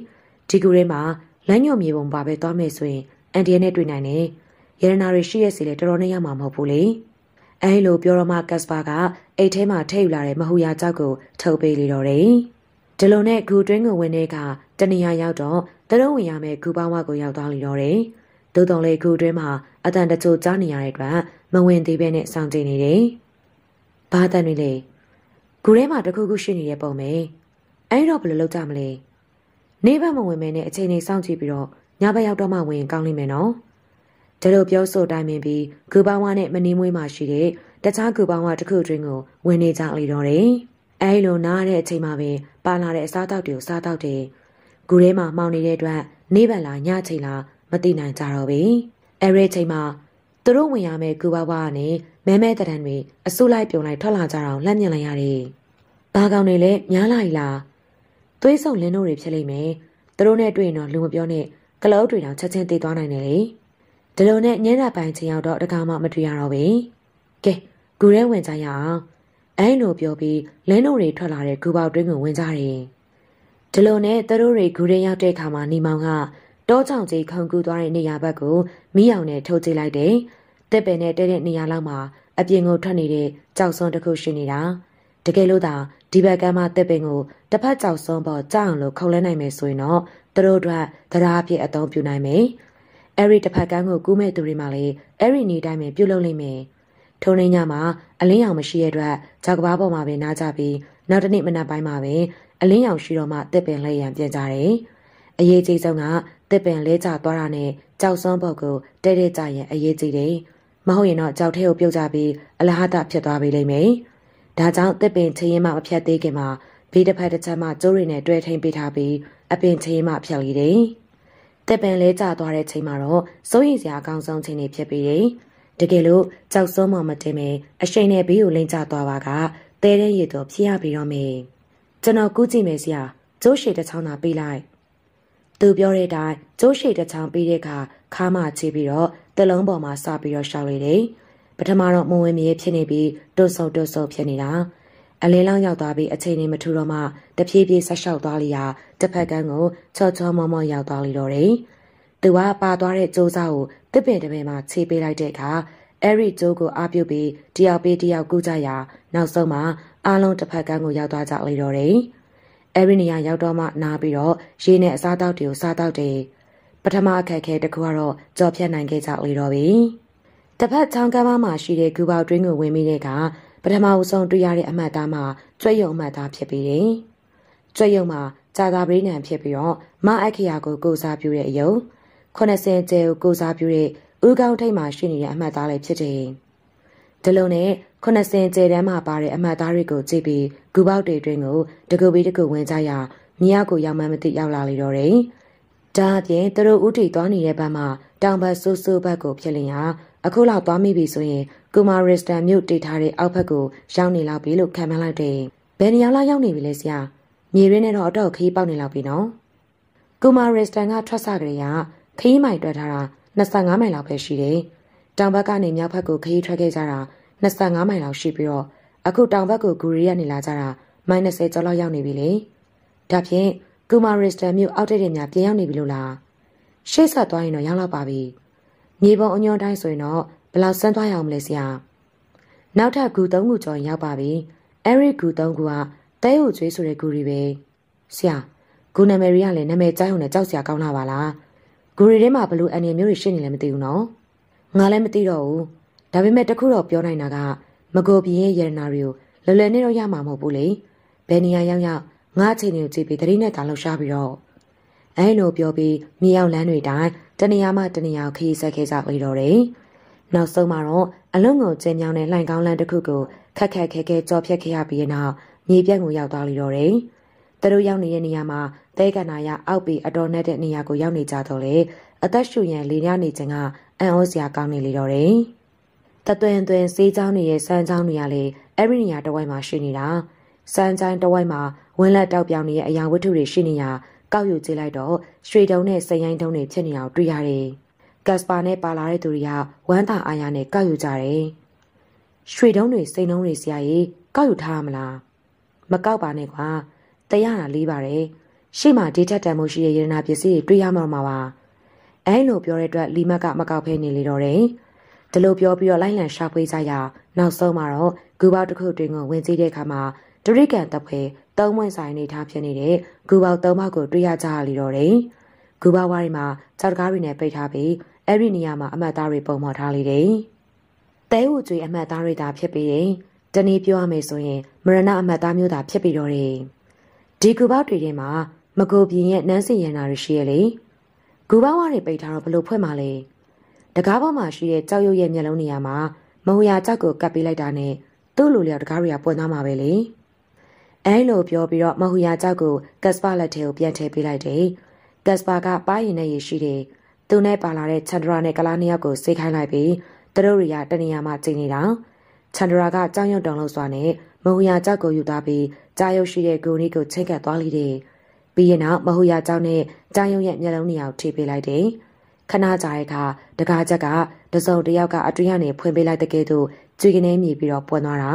ဒီကူရဲမှာလမ်းညွန်မြေပုံပါပဲသွားမယ်ဆိုရင်အန်ဒီနဲ့တွေ့နိုင်တယ်ယရနာတွေရှိရစီလဲတော်တော်နဲ့ရမှာမဟုတ်ဘူးလေအဲလိုပြောတော့မှကတ်စပါကအိတ်ထဲမှာထည့်ယူလာတဲ့မဟူယာကြောက်ကိုထုတ်ပေးလေတော့တယ်။ဒီလိုနဲ့ဂူတွင်းကိုဝင်တဲ့ကတနေရာရောက်တော့သရုံးဝင်ရမယ့်ဂူပေါင်းဝကိုရောက်သွားလေတော့တယ်။သို့တော်လေဂူတွင်းမှာအတန်တချို့ကြားနေရတဲ့အတွက်မဝင်သေးဘဲနဲ့စောင့်ကြည့်နေတယ်။ဘာတန်တွေလဲဂူထဲမှာတခုခုရှိနေတဲ့ပုံပဲ။အဲတော့ဘယ်လိုလုပ်ကြမလဲ။နေဘက်မဝင်မဲနဲ့အချိန်နေစောင့်ကြည့်ပြီးတော့ညဘက်ရောက်တော့မှဝင်ကောင်းလိမ့်မယ်နော်။ဒီလိုပြောဆိုတိုင်ပင်ပြီးဂူပေါင်းဝနဲ့မင်းမွေးမှာရှိတဲ့တခြားဂူပေါင်းဝတစ်ခုတွင်းကိုဝင်နေကြလေတော့တယ်။အဲဒီလိုနားတဲ့အချိန်မှာပဲပါလာတဲ့အစားအသောက်တွေကိုစားတော့တယ်။ဂူထဲမှာမှောင်နေတဲ့အတွက်နေပတ်လာညချိန်လာမသိနိုင်ကြတော့ဘူး။အဲဒီအချိန်မှာသူတို့ဝင်ရမယ့်ဂူပေါင်းဝကနေမဲမဲတရံတွေအဆုလိုက်ပြုံလိုက်ထွက်လာကြတာကိုလက်မြင်လိုက်ရတယ်။ဘာကောင်တွေလဲများလာလား။သွေးဆုံလင်းတို့တွေဖြစ်လိမ့်မယ်။သူတို့နဲ့တွေ့ရင်တော့လူမပြောနဲ့ကလောက်တွေတောင်ချက်ချင်းတေးသွားနိုင်တယ်လေ။ဒီလိုနဲ့ညနေပိုင်းချိန်ရောက်တော့တကားမှမတွေ့ရတော့ပဲကဲဂူရဲဝင်ကြရအောင်အဲ့လိုပြောပြီးလင်းတို့တွေထွက်လာတဲ့ဂူပေါက်တွင်းကိုဝင်ကြတယ်ဒီလိုနဲ့သူတို့တွေဂူရဲရောက်တဲ့အခါမှာနေမောင်ကတောကြောင်ကြီးခုန်ကူးသွားတဲ့နေရာဘက်ကိုမိအောင်နဲ့ထိုးကြည့်လိုက်တယ်တက်ပင်နဲ့တဲတဲ့နေရာလောက်မှာ အပြင်ကိုထွက်နေတဲ့ကြောက်စွန်းတစ်ခုရှိနေတာ တကယ်လို့သာဒီဘက်ကမ်းမှာတက်ပင်ကိုတစ်ဖက်ကြောက်စွန်းပေါ်ကြောက်အောင်လို့ခုံလဲနိုင်မယ်ဆိုရင်တော့သူတို့အတွက်သရာဖြစ်အသုံးပြုနိုင်မယ်။အဲ့ဒီတစ်ဖက်ကန်းကိုကူးမဲ့သူတွေမှလည်းအဲ့ဒီနေတိုင်းပဲပြုတ်လုံလိမ့်မယ်။ထုံနေညမှာအလင်းရောင်မရှိတဲ့အတွက်ကြောက်ကဘာပေါ်မှာပဲနားကြပြီးနောက်တစ်နေ့မနက်ပိုင်းမှာပဲအလင်းရောင်ရှိတော့မှတစ်ပင်လဲရန်ပြန်ကြတယ်။အရေးကြီးဆုံးကတစ်ပင်လဲကျသွားတာနဲ့ကြောက်စွန်းပုတ်ကိုတဲတဲကြရင်အရေးကြီးတယ်။မဟုတ်ရင်တော့ကြောက်ထဲကိုပြုတ်ကြပြီးအလဟတဖြစ်သွားပြီလိမ့်မယ်။ဒါကြောင့်တစ်ပင်ချင်းရင်မှမဖြတ်သေးခင်မှာဘေးတစ်ဖက်တစ်ချက်မှကျိုးတွေနဲ့တွဲထိန်ပေးထားပြီးအပင်ချင်းရင်မှဖြတ်လေတယ်။တက်ပင်လဲကျသွားတဲ့ချိန်မှာတော့စိုးရိမ်စရာအကောင်းဆုံးချိန်တွေဖြစ်ပြီးတယ်။တကယ်လို့ကြောက်စုံးမှမတင်မဲအရှိန်နဲ့ဘေးကိုလိမ့်ကျသွားပါကတဲတဲ့ရေတော်ဖြစ်ရပြီးတော့မေကျွန်တော်ကူးကြည့်မယ်ဆရာကျိုးရှိတစ်ချောင်းသာပေးလိုက်။သူပြောတဲ့အတိုင်းကျိုးရှိတစ်ချောင်းပေးတဲ့အခါခါမှချပြီးတော့တလုံးပေါ်မှာစပြီးတော့ရှောက်လေတယ်။ပထမတော့မဝင်မရေဖြစ်နေပြီးတွတ်ဆုပ်တွတ်ဆုပ်ဖြစ်နေတာ။အလဲလောင်းရောက်သွားပြီးအချိန်နဲ့မထူတော့မှတဖြည်းဖြည်းဆက်လျှောက်သွားလျာတစ်ဖက်ကန်းကိုချော့ချော့မောမောရောက်သွားလိတော့တယ်။သူကပါသွားတဲ့ကြိုးစားကိုတစ်ပင်တစ်ပင်မှာခြေပေးလိုက်တဲ့အခါအဲ့ဒီကြိုးကိုအပြုတ်ပြီးတယောက်ပေးတယောက်ကူးကြရာနောက်ဆုံးမှာအားလုံးတစ်ဖက်ကန်းကိုရောက်သွားကြလိတော့တယ်။အဲ့ဒီနေရာရောက်တော့မှနားပြီးတော့ရေနဲ့အစားအသောက်တွေကိုစားတော့တယ်။ပထမအခက်ခဲတစ်ခုကတော့ကြော်ဖြတ်နိုင်ခဲ့ကြလိတော့ပြီ။တပတ်ချောင်းကမ်းပါမှာရှိတဲ့ဂူပေါတွင်းကိုဝင်မိတဲ့အခါပထမဆုံးတွေ့ရတဲ့အမှတ်သားမှာကြွက်ရုံအမှတ်သားဖြစ်ပြီးတယ်။ကြွက်ရုံမှာကြာသာပရိနံဖြစ်ပြီးတော့မအခိယာကိုကိုစားပြုတဲ့အယုံ80ကျဲကိုကိုစားပြုတဲ့ဥကောင်းထိတ်မှာရှိနေတဲ့အမှတ်သားလေးဖြစ်တယ်။ဒီလိုနဲ့80ကျဲတန်းမှာပါတဲ့အမှတ်သားတွေကိုကြည့်ပြီးဂူပေါက်တွေတွင်ကိုတကူပြီးတကူဝင်ကြရာမြေရောက်ကိုရောက်မှမသိရောက်လာလေတော့တယ်။ဒါအပြင်သူတို့ဥတီသွားနေတဲ့ဘက်မှာတောင်ဘက်ဆူဆူဘက်ကိုဖြစ်လျင်ဟာအခုလောက်သွားမိပြီဆိုရင်ကူမာရစ်စတန်မြို့တည်ထားတဲ့အောက်ဘက်ကိုရောက်နေလောက်ပြီလို့ခံမှန်းလိုက်တယ်။ဘယ်နေရာလာရောက်နေပြီလဲဆရာ။မြေရင်းနဲ့တော့အတော့ခီးပေါက်နေလောက်ပြီနော်။ကူမာရစ်စတန်ကထွက်ဆကလေးကခီးမိုင်တွေ့ထားတာ25မိုင်လောက်ပဲရှိတယ်။တောင်ဘက်ကနေမြောက်ဘက်ကိုခီးထွက်ခဲ့ကြတာ25မိုင်လောက်ရှိပြီးတော့အခုတောင်ဘက်ကိုဂူရီကနေလာကြတာမိုင်20ကျော်လောက်ရောက်နေပြီလေ။ဒါဖြင့်ကူမာရစ်စတန်မြို့အောက်တဲ့နေရာပြန်ရောက်နေပြီလို့လား။ရှေ့ဆက်သွားရင်တော့ရောက်လောက်ပါပြီ။မြေပုံအညွန်တိုင်းဆိုရင်တော့လောက်စမ်းသွားရအောင်မလဲဆရာနောက်ထပ်ဂူ၃ခုကျော်ရောက်ပါပြီအဲ့ဒီဂူ၃ခုကတဲဟိုကျွေးဆိုတဲ့ဂူတွေပဲဆရာဂူနာမည်ရီကလည်းနာမည်ကြားုံနဲ့ကြောက်စရာကောင်းလာပါလားဂူရီထဲမှာဘလို့အန်ရမျိုးတွေရှိနေလဲမသိဘူးနော်ငါလည်းမသိတော့ဘူးဒါပေမဲ့တခုတော့ပြောနိုင်တာကမကိုပြင်းရဲ့ရတနာတွေကိုလွယ်လွယ်နဲ့တော့ရမှာမဟုတ်ဘူးလေဘယ်နေရာရောက်ရောက်ငါအချိန်တွေကိုကြည့်ပြီးတတိနဲ့တာလှူရှားပြီးတော့အဲလိုပြောပြီးမြေရောက်လမ်းတွေတိုင်းတနေရာမှတနေရာကိုခရီးဆက်ခဲ့ကြပြီတော့တယ်နောက်ဆုံးမှာတော့အလုံးငုံကျင်းမြောင်းတဲ့လှိုင်ကောင်းလမ်းတစ်ခုကိုခက်ခက်ခဲခဲကြော်ဖြတ်ခဲ့ရပြီးနောက်မြေပြန့်ကိုရောက်သွားလိတော့တယ်။သူတို့ရောက်နေတဲ့နေရာမှာတဲကနာရအောက်ပြီးအတော်နဲ့တဲ့နေရာကိုရောက်နေကြတော့လေအသက်ရှူရန်လေရနေခြင်းကအံ့ဩစရာကောင်းနေလိတော့တယ်။တသွင်သွင်စေးချောင်းတွေရဲ့စမ်းချောင်းတွေကလည်းအဲ့ဒီနေရာတဝိုက်မှာရှိနေတာ။စမ်းချိုင်းတဝိုက်မှာဝင်းလက်တောက်ပြောင်တွေရဲ့အရာဝတ္ထုတွေရှိနေရာကောက်ယူကြည့်လိုက်တော့ရွှေတုံးနဲ့စရိုင်းတုံးတွေဖြစ်နေအောင်တွေ့ရတယ်။ကတ်စပါနဲ့ပါလာတဲ့သူတွေကဝမ်းသာအားရနဲ့ကောက်ယူကြတယ်။ရွှေတုံးတွေစိန်တုံးတွေဆရာကြီးကောက်ယူထားရမလား။မကောက်ပါနဲ့ကွာ။တရားလာလေးပါတယ်။ရှေ့မှာဒေတာတန်မှုရှိတဲ့ယရနာပစ္စည်းတွေတွေ့ရမှာမှာပါ။အဲလိုပြောတဲ့အတွက်လီမတ်ကမကောက်ဖဲနေလေတော့တယ်။ဒီလိုပြောပြီးတော့လိုက်လံရှာဖွေကြရာနောက်ဆုံးမှာတော့ဂူပေါတစ်ခုတွင်ကိုဝင်ကြည့်တဲ့အခါမှာဒရိကန်တပ်ဖွဲ့သုံးဝင်ဆိုင်နေထားဖြစ်နေတဲ့ဂူပေါသုံးပေါကိုတွေ့ရကြရလေတော့တယ်။ဂူဘဝါရီမှာကြောက်တကားတွေနဲ့ပိတ်ထားပြီးအဲ့ဒီနေရာမှာအမှတ်သားတွေပုံဖော်ထားလေတယ်။တဲဟူကျွေအမှတ်သားတွေသာဖြစ်ပြီးရင်တနေ့ပြောရမယ်ဆိုရင်မရဏအမှတ်သားမျိုးသာဖြစ်ပြီးတော့တယ်။ဒီကူပေါက်တွေထဲမှာမကိုပြင်းရဲ့နန်းစင်ရန်နာတွေရှိရလေ။ကူပေါက်ဝါတွေပိတ်ထားတော့ဘလို့ဖွဲ့မှာလဲ။တကားပေါ်မှာရှိတဲ့ကြောက်ရွံ့ရဲ့မျက်လုံးနေရာမှာမဟူရာကြောက်ကိုကပ်ပေးလိုက်တာနဲ့သူ့လူလျောက်တကားတွေကပွင့်သွားမှာပဲလေ။အဲလိုပြောပြီးတော့မဟူရာကြောက်ကိုကတ်စပါလက်ထဲကိုပြန်ထည့်ပေးလိုက်တယ်။ကတ်စပါကပါရင်နဲ့ရရှိတယ်။သူနဲ့ပါလာတဲ့ချန္ဒရာနဲ့ကလားနှစ်ယောက်ကိုစေခိုင်းလိုက်ပြီးသူတို့တွေကတနေရာမှာချိန်နေတာချန္ဒရာကကြောင်ရုံတောင်လို့စွာနဲ့မဟုယာကြောက်ကိုယူသားပြီးကြာရုပ်ရှိတဲ့ဂုံလေးကိုချိတ်ကပ်သွားလိမ့်တယ်ပြီးရင်တော့မဟုယာကြောက်နဲ့ကြာရုံရဲ့မျက်လုံးနေရာကိုထိပေးလိုက်တယ်ခဏကြာတဲ့အခါတကားချက်ကတစုံတယောက်ကအတွင်းကနေဖွင့်ပေးလိုက်တဲ့ကဲသို့ကြွေကနေမြည်ပြီးတော့ပွင့်သွားတာ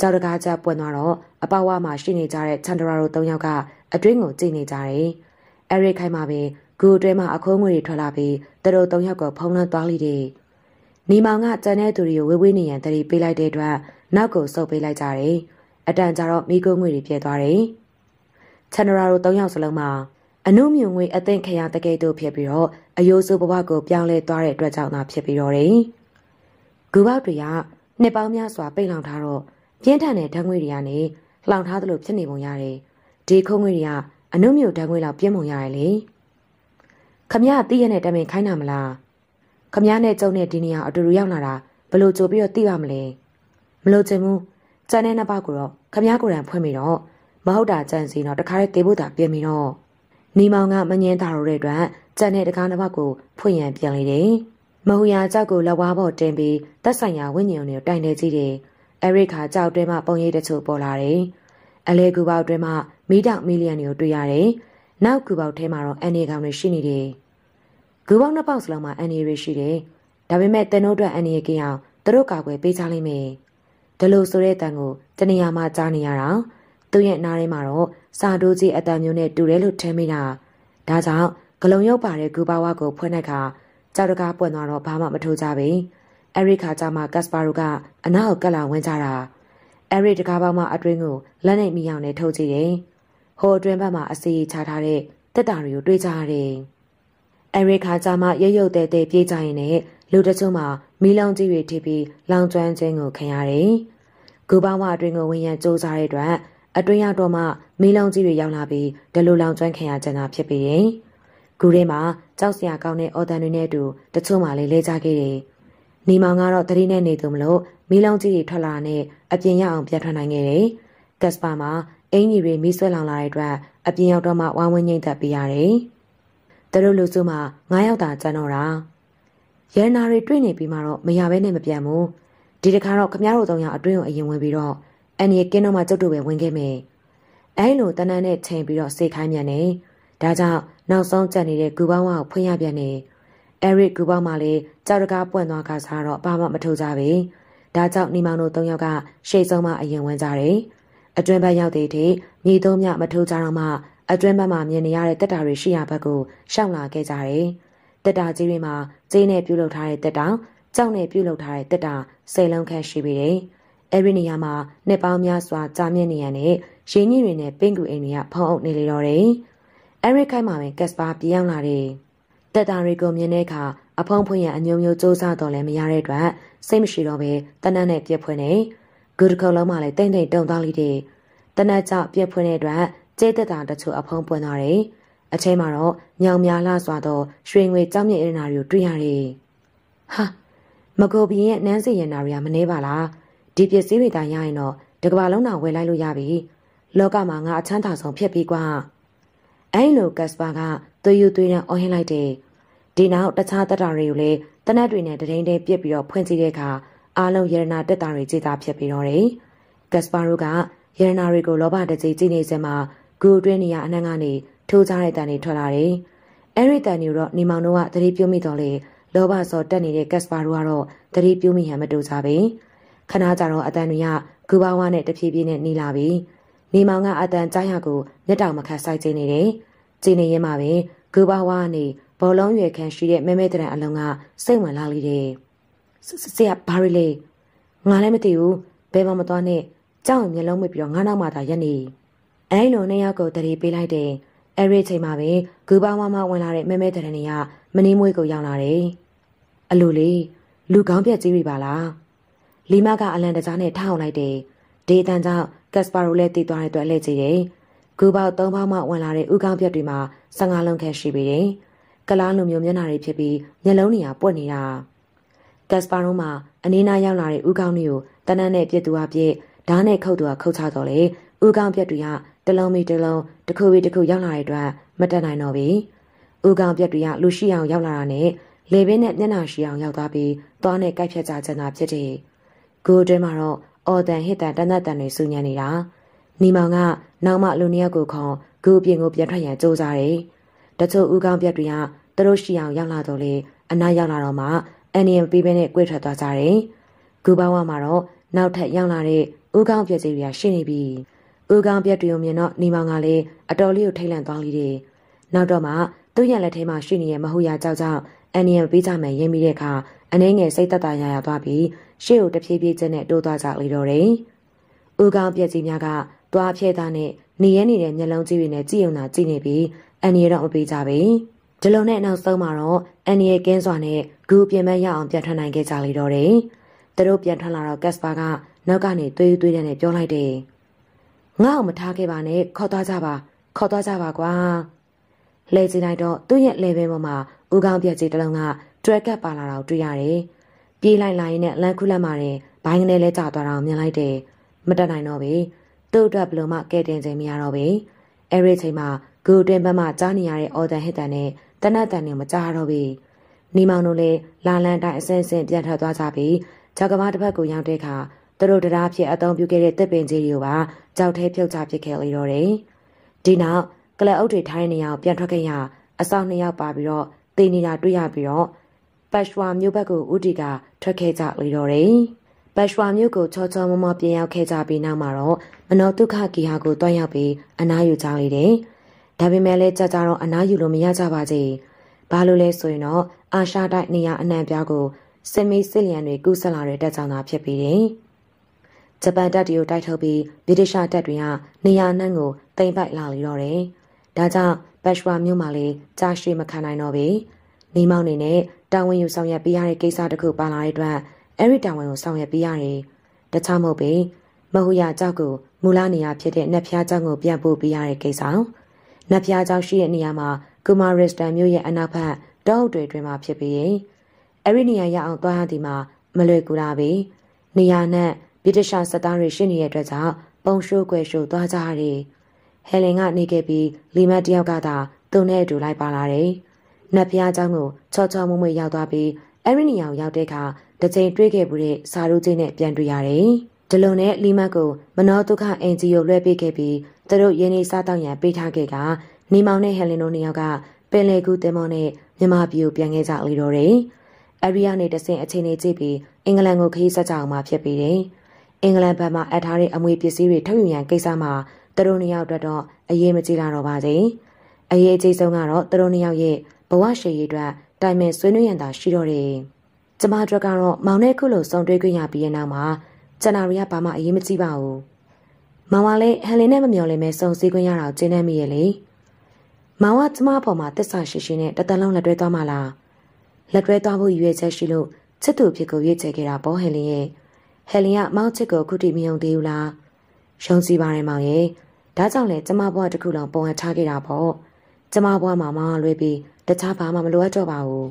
ကြောက်တကားချက်ပွင့်သွားတော့အပဝါမှာရှိနေကြတဲ့ချန္ဒရာတို့၃ယောက်ကအတွင်းကိုကြည့်နေကြတယ်အဲရိခိုင်မှာပင်ဂူအတွဲမှာအခိုးငွေတွေထွက်လာပြီးသူတို့၃ယောက်ကဖုံးလွှမ်းသွားလိမ့်တယ်။နေမောင်ကကြံတဲ့သူတွေကိုဝေးဝေးနေရန်တရီပေးလိုက်တဲ့အတွက် နောက်ကိုဆုပ်ပေးလိုက်ကြတယ်။အတန်ကြာတော့မိခိုးငွေတွေပြဲသွားတယ်။ချန်နရာတို့၃ယောက်စလုံးမှာအနုမြုံငွေအသင့်ခရတကယ်တို့ဖြစ်ပြီးတော့အယိုးစုဘဝကိုပြောင်းလဲသွားတဲ့အတွက်ကြောင့်သာဖြစ်ပြီးတော့တယ်။ဂူပေါက်တွေကနှစ်ပေါင်းများစွာပိတ်လောင်ထားတော့ပြင်းထန်တဲ့ဓာတ်ငွေတွေကနေလောင်ထားသလိုဖြစ်နေပုံရတယ်။ဒီခုံငွေတွေကအနုမြုံဓာတ်ငွေလောက်ပြင်းပုံရတယ်လေ။ခမရတိရနဲ့တမင်ခိုင်းတာမလားခမရနဲ့ကျုံနဲ့ဒီနေရာအတူတူရောက်လာတာဘလို့ကြိုပြီးတော့သိပါမလဲမလို့ချင်ဘူးကျန်တဲ့နှစ်ပါးကိုတော့ခမရကိုယ်တိုင်ဖွင့်ပြီးတော့မဟုတ်တာကြံစီတော့တခါတည်းတေးဖို့တာပြင်ပြီးတော့နေမောင်ကမငင်းတာရတဲ့အတွက်ကျန်တဲ့တကားနှစ်ပါးကိုဖွင့်ရန်ပြန်လေတယ်မဟုတ်ရာကြောက်ကိုလက်ဝါးပေါ်တင်ပြီးတက်ဆိုင်ရာဝိညာဉ်တွေကိုတိုင်နေကြည့်တယ်အဲရိခါကြောက်တွဲမှပုံရိပ်တချို့ပေါ်လာတယ်အလဲကူပေါက်တွဲမှမီးတောင်မီလီယံတွေကိုတွေ့ရတယ်နောက်ဂူပေါက်ထဲမှာတော့အန်ဒီကောင်တွေရှိနေတယ်ဂူပေါက်နှစ်ပေါက်စလုံးမှာအန်ဒီတွေရှိတယ်ဒါပေမဲ့တန်တို့အတွက်အန်ဒီကင်းအောင်သူတို့ကာကွယ်ပေးချလိမ့်မယ်ဒါလို့ဆိုတဲ့တန်ကိုတနေရာမှာကြားနေရတာသူ့ရဲ့နားထဲမှာတော့စာတိုးကြီးအတန်မျိုးနဲ့တူတယ်လို့ထင်မိတာဒါကြောင့်ဂလုံရုပ်ပါတဲ့ဂူပါဝါကိုဖွင့်တဲ့အခါကြောက်တကားပွင့်သွားတော့ဘာမှမထိုးကြပဲအဲရီခါကြမှာကတ်စပါရိုကအနားကိုကတ်လာဝင်ကြတာအဲရီတကားပေါက်မှအတွင်းကိုလက်နဲ့မိအောင်နဲ့ထုတ်ကြည့်တယ်။ဟိုအတွင်းဘက်မှာအစီချထားတဲ့တက်တာတွေကိုတွေ့ကြရတယ်။အရိခါကြမှာရရုပ်တဲတဲပြေးကြရင်လည်းလူတချို့မှာမီးလောင်ကြီးတွေထိပြီးလောင်ကျွမ်းခြင်းကိုခံရတယ်။ဂူပေါင်းဝအတွင်းကိုဝင်ရန်စူးစားတဲ့အတွက်အတွင်းရောက်တော့မှမီးလောင်ကြီးတွေရောက်လာပြီးဒလူလောင်ကျွမ်းခံရကြတာဖြစ်ပြီးရင်ဂူထဲမှာကြောက်စရာကောင်းတဲ့အော်တန်တွေနဲ့အတူတချို့မှလည်းလဲကြခဲ့တယ်။နေမောင်ကတော့တတိနဲ့နေသူမလို့မီးလောင်ကြီးတွေထွက်လာနဲ့အပြင်ရအောင်ပြန်ထွက်နိုင်ခဲ့တယ်။ကက်စပါမှာအင်ကြီးတွေမိဆွဲလောင်လာတဲ့အတွက်အပြင်ရောက်တော့မှဝိုင်းဝန်းငိမ့်သက်ပေးရတယ်။သူတို့လူစုမှ9ရောက်တာကျန်တော့တာ။ရန်နာတွေတွေ့နေပြီးမှတော့မရဘဲနဲ့မပြန်ဘူး။ဒီတခါတော့ခမရတို့သုံးယောက်အတွင်းကိုအရင်ဝင်ပြီးတော့အန်ရီကင်းတော့မှကျုပ်တို့ပဲဝင်ခဲ့မယ်။အဲလိုတနန်းနဲ့ချိန်ပြီးတော့စေခိုင်းမြန်နေ။ဒါကြောင့်နောက်ဆုံးကြက်နေတဲ့ဂူပေါင်းဝကိုဖွင့်ရပြန်နေ။အဲရစ်ဂူပေါင်းမှလည်းကြောက်တကားပွင့်သွားခါစားတော့ဘာမှမထူကြပဲ။ဒါကြောင့်နေမောင်တို့သုံးယောက်ကရှေ့ဆုံးမှအရင်ဝင်ကြတယ်။အတွင်းဘက်ရောက်သေးတဲ့မြေသုံးမြမထိုးကြတော့မှအတွင်းဘက်မှာမြင်နေရတဲ့တက်တာတွေရှိရဘက်ကိုရှောင်လာခဲ့ကြတယ်။တက်တာကြီးတွေမှာကျင်းနဲ့ပြုတ်လုထားတဲ့တက်တာ၊ကြောက်နဲ့ပြုတ်လုထားတဲ့တက်တာ၁၀လုံးခန့်ရှိပြီတဲ့။အဲဒီနေရာမှာနှစ်ပေါင်းများစွာကြာမြင့်နေရတဲ့ရေညှိတွေနဲ့ပင်ကူအိမ်တွေကဖုံးအုပ်နေလေတော့တယ်။အဲဒီခိုက်မှာပဲကက်စပါပြောင်းလာတယ်။တက်တာတွေကိုမြင်တဲ့အခါအဖုံးဖွင့်ရအမျိုးမျိုးစူးစမ်းတော့လည်းမရတဲ့အတွက်စိတ်မရှိတော့ပဲတနတ်နဲ့ပြက်ဖွင့်နေ။ဂူတခုလုံးမှလည်းတိမ့်တိမ့်တုံသွားလိမ့်တယ်။တနက်ကြောင့်ပြက်ဖွင့်တဲ့အတွက်ကျဲတက်တာတချို့အဖုံးပွင့်သွားတယ်။အချိန်မှာတော့မြောင်များလာစွာသောရွှေငွေကြောင်းမြင့်ရနာတွေကိုတွေ့ရတယ်။ဟာမကုတ်ပြင်းရဲ့နန်းစီရနာတွေကမနှဲပါလား။ဒီပစ္စည်းတွေတာရရင်တော့တကဘာလုံးတော်ဝယ်လိုက်လို့ရပြီ။လောကမှာငါအချမ်းသာဆုံးဖြစ်ပြီကွာ။အဲလိုကက်စပါကသွေးယူသွေးနဲ့အော်ဟင်းလိုက်တယ်။ဒီနောက်တခြားတက်တာတွေကိုလည်းတနက်တွေနဲ့တရင်တည်းပြစ်ပြီးတော့ဖွင့်ကြည့်တဲ့အခါအားလုံးယရနာတက်တာတွေကြေတာဖြစ်ပြီးတော့တယ်။ကက်စပါရိုကယရနာတွေကိုလောဘတကြီးကြည့်နေစမှာဂူအတွင်းနေရအနှံ့ကနေထိုးကြတဲ့တန်တွေထွက်လာတယ်။အဲဒီတန်တွေတော့နေမောင်တို့ကတတိပြုံးမိတော့လေလောဘစောတက်နေတဲ့ကက်စပါရိုကတော့တတိပြုံးမိဟန်မတူကြပဲ။ခဏကြာတော့အတန်တွေကဂူဘာဝနဲ့တဖြည်းဖြည်းနဲ့နေလာပြီ။နေမောင်ကအတန်ကြားရကိုမျက်တောင်မခတ်ဆိုင်ကျနေတယ်။ကျနေရင်မှပဲဂူဘာဝကနေဘောလုံးရွယ်ခန့်ရှိတဲ့မဲမဲတရံအလုံးကစိတ်ဝင်လာလိမ့်တယ်။စစ်စစ်စရာဘာတွေလဲငါလည်းမသိဘူးဘယ်မှမသွားနဲ့ကြောက်ရင်မျက်လုံးမိတ်ပြီးတော့ငါနောက်မှသာရက်နေအဲလိုနှစ်ယောက်ကိုတရေပေးလိုက်တယ်အဲ့ဒီချိန်မှာပဲဂူပါမမဝင်လာတဲ့မဲမဲတရဏီကမင်းမွေးကိုရောက်လာတယ်အလိုလေလူကောင်းပြက်ကြီးပြီပါလားလီမကအလန်တကြားနဲ့ထောင်းလိုက်တယ်ဒေတန်ကြောင့်ကက်စပါရိုလည်းတည်သွားတဲ့အတွက်လှည့်ကြည့်တယ်ဂူပေါက်၃ပေါက်မှဝင်လာတဲ့ဥကောင်းပြက်တွေမှာ15လုံးခန့်ရှိပေတယ်ကလားလူမျိုးမျက်နှာတွေဖြစ်ပြီးမျက်လုံးတွေကပွက်နေတာကက်စပါရိုမှာအနည်းနာရောက်လာတဲ့ဥကောင်းတွေကိုတနန်းနဲ့ပြက်သူအပြည့်ဓားနဲ့ခုတ်သူကခုတ်ချတော့လေဥကောင်းပြက်တွေကတလုံးမီတလုံးတစ်ခုပြီးတစ်ခုရောက်လာတဲ့အတွက်မတက်နိုင်တော့ပြီဥကောင်းပြက်တွေကလူရှိအောင် ရောက်လာတာနဲ့လေပင်းနဲ့မျက်နှာရှိအောင်ရောက်သွားပြီးသွားနဲ့ကိုက်ဖြတ်ကြချင်တာဖြစ်တယ်ဂိုးအတွင်းမှာတော့အော်တန်ဟစ်တန်တနတ်တန်တွေစူညံနေတာနီမောင်ကနောက်မှလူနှစ်ယောက်ကိုခေါ်ဂိုးပြင်ကိုပြန်ထွက်ရန်ကြိုးစားတယ်တချို့ဥကောင်းပြက်တွေကသူတို့ရှိအောင်ရောက်လာတော့လေအနားရောက်လာတော့မှအန်ဒီယံပေးပဲနဲ့ကြွေထွက်သွားကြတယ်။ဂူပေါင်းဝမှာတော့နောက်ထပ်ရောက်လာတဲ့ဦးကောင်းပြက်စီတွေကရှိနေပြီ။ဦးကောင်းပြက်တွေကိုမြင်တော့နေမောင်ကလည်းအတော်လေးကိုထိတ်လန့်သွားလိမ့်တယ်။နောက်တော့မှသူ့ရလက်ထဲမှာရှိနေတဲ့မဟုတ်ရကြောက်ကြောက်အန်ဒီယံပေးကြမယ်ရင်မိတဲ့အခါအနှဲငယ်စိတ်သက်သာရရသွားပြီးရှေ့ကိုတဖြည်းဖြည်းချင်းနဲ့တိုးသွားကြလေတော့တယ်။ဦးကောင်းပြက်စီများကသွားဖြဲသားနဲ့နေရနေတဲ့မျက်လုံးကြီးတွေနဲ့ကြည့်ုံသာကြည့်နေပြီးအန်ဒီယံတော့မပေးကြပါဘူး။ဒီလိုနဲ့နောက်ဆုံးမှာတော့အန်နီရဲ့ကင်းစွာနဲ့ဂူပြင်ပန်းရအောင်ပြန်ထွက်နိုင်ခဲ့ကြလေတော့တယ်။သူတို့ပြန်ထွက်လာတော့ကက်စပါကနောက်ကနေသွေးသွေးတဲ့နဲ့ပြောလိုက်တယ်။ငါ့အောင်မထားခဲ့ပါနဲ့ခေါ်သွားကြပါခေါ်သွားကြပါကွာ။လှည့်ကြည့်လိုက်တော့သူ့ရဲ့လေဘဲပေါ်မှာဦးကောင်းပြက်ကြီးတစ်လုံးကတွဲကပ်ပါလာတာကိုတွေ့ရတယ်။ပြေးလိုက်လာရင်လည်းလမ်းခုလက်မှာတင်ဘိုင်းကနေလဲကျသွားတာကိုမြင်လိုက်တယ်။မတက်နိုင်တော့ပဲ။သူ့အတွက်ဘလို့မှကဲတင်ချိန်မရတော့ပဲ။အဲဒီချိန်မှာဂူတင်ဘက်မှကြားနေရတဲ့အော်တန်ဟစ်တန်နဲ့တနတ်တန်တွေမကြတော့ပြီနေမောင်တို့လည်းလာလန်တိုင်းအစင်းစင်းပြန်ထွက်သွားကြပြီးကြောက်ကဘာတစ်ဖက်ကိုရောက်တဲ့အခါသူတို့တရားဖြစ်အသုံးပြုခဲ့တဲ့တစ်ပင်ကြီးတွေကိုပါကြောက်ထဲဖြုတ်ချပစ်ခဲ့လေတော့တယ်ဒီနောက်ကလပ်အုပ်တွေထိုင်းနေအောင်ပြန်ထွက်ခဲ့ရအဆောင်နှစ်ယောက်ပါပြီးတော့တည်နေတာတွေ့ရပြီးတော့ပတ်ရွာမြို့ဘက်ကိုဦးတီကထွက်ခဲ့ကြလေတော့တယ်ပတ်ရွာမြို့ကိုချောချောမမောပြင်ရောက်ခဲ့ကြပြီးနောက်မှာတော့မနောဒုက္ခကီဟာကိုတွားရောက်ပြီးအနားယူကြလေတယ်။ဒါပေမဲ့လည်းကြာကြာတော့အနားယူလို့မရကြပါစေ။ဘာလို့လဲဆိုရင်တော့အာရှတိုက်နေရာအနှံ့ပြားကိုစစ်မေးစစ်လျံတွေကူးဆက်လာတဲ့တပ်ကြောင်သာဖြစ်ပြီးတယ်။ဂျပန်တပ်တွေကိုတိုက်ထုတ်ပြီးဗြိတိရှတပ်တွေကနေရာနှံ့ကိုတိမ်ပိုက်လာလေတော့တယ်။ဒါကြောင့်ဘက်ရှွာမြို့မှာလည်းကြာရှည်မခံနိုင်တော့ပေ။နေမောင်းနေနဲ့တာဝန်ယူဆောင်ရွက်ပေးရတဲ့ကိစ္စတခုပါလာတဲ့အတွက်အဲ့ဒီတာဝန်ကိုဆောင်ရွက်ပေးရတယ်။တခြားမဟုတ်ပေမဟုရကြောက်ကိုမူလနေရာဖြစ်တဲ့နက်ဖျားကြောက်ကိုပြန်ပို့ပေးရတဲ့ကိစ္စ။နတ်ပြားကျောင်းရှိတဲ့နေရာမှာကူမာရစ်တန်မြို့ရဲ့အနောက်ဘက်တောအုပ်တွေတွင်မှာဖြစ်ပြီးရင်အဲ့ဒီနေရာရအောင်သွားရသည်မှာမလွယ်ကူတာပဲနေရာနဲ့ဗြိတိရှားစစ်သားတွေရှိနေတဲ့အတွက်ကြောင့်ပုံရှိုးကွယ်ရှိုးသွားကြရတယ်ဟယ်လင်ကနေခဲ့ပြီးလီမတ်တယောက်ကသာသူ့နဲ့အတူလိုက်ပါလာတယ်နတ်ပြားကျောင်းကိုချောချောမွေ့မွေ့ရောက်သွားပြီးအဲ့ဒီနေရာကိုရောက်တဲ့အခါတစ်ချိန်တွေ့ခဲ့မှုတဲ့စာရုပ်ကြီးနဲ့ပြန်တွေ့ရတယ်ဒလုံနဲ့လီမတ်ကိုမနောဒုက္ခအင်ဂျီယိုလွှဲပေးခဲ့ပြီးသူတို့ရင်းနှီးစားတောက်ရန်ပေးထားခဲ့တာနေမောင်နဲ့ဟယ်လင်တို့နှစ်ယောက်ကပင်လယ်ကူးတင်မောနဲ့မြန်မာပြည်ကိုပြန်ခဲ့ကြလေတော့တယ်။အဲဒီကနေတဆင့်အချိန်လေးကြည့်ပြီးအင်္ဂလန်ကိုခရီးဆက်ကြအောင်မှဖြစ်ပြီးတယ်။အင်္ဂလန်ဘက်မှအပ်ထားတဲ့အမွေပစ္စည်းတွေထုတ်ယူရန်ကိစ္စမှာသူတို့နှစ်ယောက်အတွက်တော့အရေးမကြီးလာတော့ပါသေး။အရေးအကြီးဆုံးကတော့သူတို့နှစ်ယောက်ရဲ့ဘဝရှည်ရေးအတွက်တိုင်ပင်ဆွေးနွေးရန်သာရှိတော့တယ်။ကျမတို့ကတော့မောင်နဲ့ခုလိုဆုံတွေ့ခွင့်ရပြီးတဲ့နောက်မှာကျန်တာတွေကဘာမှအရေးမကြီးပါဘူး။မောင်ကလည်းဟန်လင်းနဲ့မမျော်လင့်ပဲစုံစည်းခွင့်ရတာကျင်းနေမိရဲ့လေမောင်ကကျမအပေါ်မှာတစ္ဆာရှိရှိနဲ့တတလုံးလက်တွဲသွားမှလားလက်တွဲသွားဖို့ရွေးချက်ရှိလို့ချစ်သူဖြစ်ကိုရွေးချယ်ခဲ့တာပေါ့ဟန်လင်းရဲ့ဟန်လင်းကမောင်ချစ်ကိုအခုထိမယုံသေးဘူးလားယုံကြည်ပါတယ်မောင်ရဲ့ဒါကြောင့်လေကျမဘွားတစ်ခုလုံးပုံဟထားခဲ့တာပေါ့ကျမဘွားမှာမောင်လွဲပြီးတခြားဘာမှမလိုအပ်တော့ပါဘူး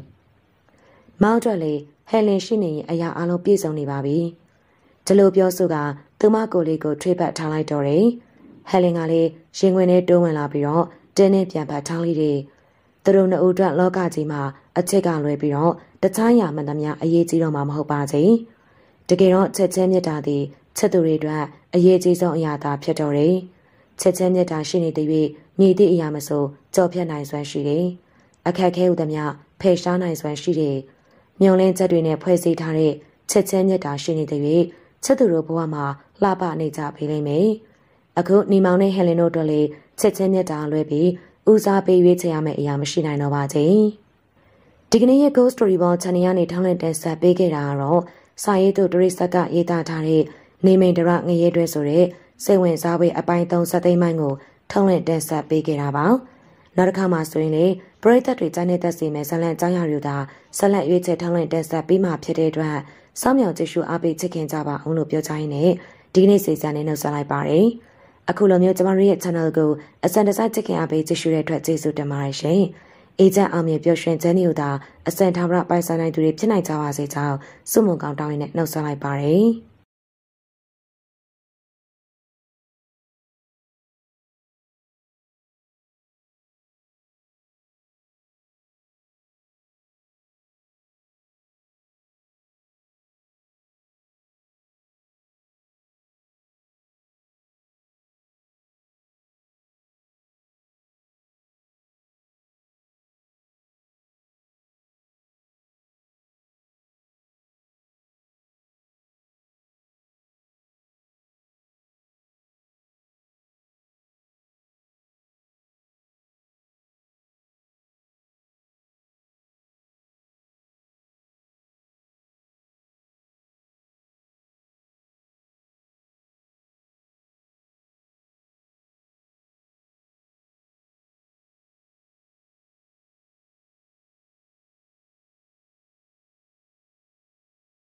မောင်အတွက်လေဟန်လင်းရှိနေရင်အရာအလုံးပြည့်စုံနေပါပြီ။ဒီလိုပြောဆိုကသူမကိုလေးကိုထွေးပတ်ထားလိုက်တော့တယ်ဟယ်လင်ကလည်းရင်ခွင်ထဲတိုးဝင်လာပြီးတော့တင်းနဲ့ပြန်ပတ်ထားလိုက်တယ်သူတို့နှစ်ဦးအတွက်လောကကြီးမှာအချစ်ကလွဲပြီးတော့တခြားရာမှန်သမျှအရေးကြီးတော့မှာမဟုတ်ပါစေတကယ်တော့ချက်ချင်းမြတ်တာသည်ချက်သူတွေအတွက် အရေးကြီးဆုံးအရာသာဖြစ်တော့တယ်ချက်ချင်းမြတ်တာရှိနေတဲ့၍မြေတိအရာမဆိုကြော်ဖြတ်နိုင်စွမ်းရှိတယ်အခက်ခဲဥသမျှဖယ်ရှားနိုင်စွမ်းရှိတယ်မျောလင်းချက်တွေနဲ့ဖွဲ့စည်းထားတဲ့ချက်ချင်းမြတ်တာရှိနေတဲ့၍ချက်သူတို့ဘဝမှာလှပနေကြပြီလိမ့်မယ်။အခုနေမောင်နဲ့ဟယ်လင်တို့တို့လည်းချက်ချင်းမြတ်တာလွဲပြီးဦးစားပေးရွေးချယ်ရမယ့်အရာမရှိနိုင်တော့ပါချင်း။ဒီကနေ့ရဲ့ Ghost Story ဘော Channel ကနေထောင်းလင့်တင်ဆက်ပေးခဲ့တာကတော့စာရေးသူတရိဆက်ကရေးသားထားတဲ့နေမိန်ဒရငရေတွဲဆိုတဲ့စိတ်ဝင်စားပွဲအပိုင်း30သိန်းမိုင်းကိုထုံးလင့်တင်ဆက်ပေးခဲ့တာပါနောက်တစ်ခါမှဆိုရင်လေပရိသတ်တွေကြားနေတတ်စေမယ့်ဇလန်အကြောင်းအရာတွေဒါဆက်လက်ရွေးချယ်ထုံးလင့်တင်ဆက်ပေးမှာဖြစ်တဲ့အတွက်စောင့်မျှော်ကြည့်ရှုအားပေးချစ်ခင်ကြပါအောင်လို့ပြောကြရင်းနဲ့ဒီကနေ့စိတ်ဆန်းနေနှုတ်ဆက်လိုက်ပါတယ်။အခုလိုမျိုးကျမတို့ရဲ့ channel ကိုအစံတစိုက်ချစ်ခင်အားပေးကြည့်ရှုတဲ့အတွက်ကျေးဇူးတင်ပါတယ်ရှင်။အေဂျင့်အောင်မြင်ပျော်ရွှင်ခြင်းတွေကိုသာအစံထာဝရပိုင်ဆိုင်နိုင်သူတွေဖြစ်နိုင်ကြပါစေကြောင်းဆုမွန်ကောင်းတောင်းရင်းနဲ့နှုတ်ဆက်လိုက်ပါတယ်။